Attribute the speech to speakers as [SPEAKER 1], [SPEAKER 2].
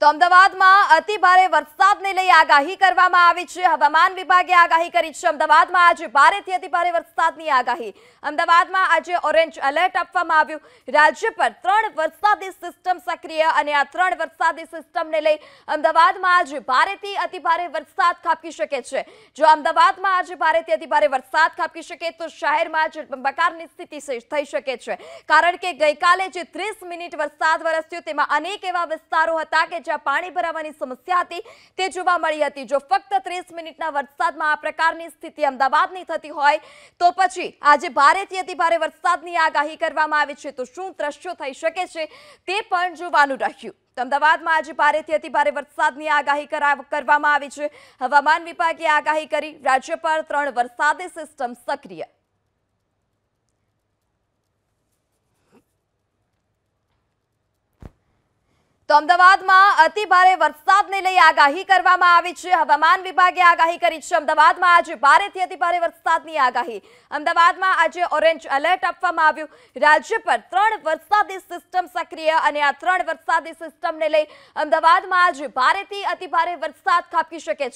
[SPEAKER 1] તો અમદાવાદમાં અતિ ભારે વરસાદને લઈ આગાહી કરવામાં આવી છે હવામાન વિભાગે આગાહી કરી છે અમદાવાદમાં આજે ભારેથી અતિ ભારે વરસાદની આગાહી અમદાવાદમાં આજે ઓરેન્જ એલર્ટ આપવામાં આવ્યું રાજ્ય પર ત્રણ વરસાદી સિસ્ટમ સક્રિય અને આ ત્રણ વરસાદી સિસ્ટમને લઈ અમદાવાદમાં આજે ભારેથી અતિ ભારે વરસાદ ખાપકી શકે છે જો અમદાવાદમાં આજે ભારેથી અતિ ભારે વરસાદ ખાબકી શકે તો શહેરમાં બકારની સ્થિતિ થઈ શકે છે કારણ કે ગઈકાલે જે ત્રીસ મિનિટ વરસાદ વરસ્યો તેમાં અનેક એવા વિસ્તારો હતા કે પાણી ભરાવાની સમસ્યા હતી તે જોવા મળી હતી જો ફક્ત 30 મિનિટના વરસાદમાં આ પ્રકારની સ્થિતિ અમદાવાદની થતી હોય તો પછી આજે ભારેથી અતિ ભારે વરસાદની આગાહી કરવામાં આવે છે તો શું ત્રસ્યો થઈ શકે છે તે પર જોવા લઉં રાખીયું અમદાવાદમાં આજે ભારેથી અતિ ભારે વરસાદની આગાહી કરવામાં આવે છે હવામાન વિભાગે આગાહી કરી રાજ્ય પર ત્રણ વરસાદી સિસ્ટમ સક્રિય તો અમદાવાદમાં અતિ ભારે વરસાદને લઈ આગાહી કરવામાં આવી છે હવામાન વિભાગે આગાહી કરી છે અમદાવાદમાં આજે ભારેથી અતિ ભારે વરસાદની આગાહી અમદાવાદમાં આજે ઓરેન્જ એલર્ટ આપવામાં આવ્યું રાજ્ય પર ત્રણ વરસાદી સિસ્ટમ સક્રિય અને આ ત્રણ વરસાદી સિસ્ટમને લઈ અમદાવાદમાં આજે ભારેથી અતિ ભારે વરસાદ ખાપી શકે છે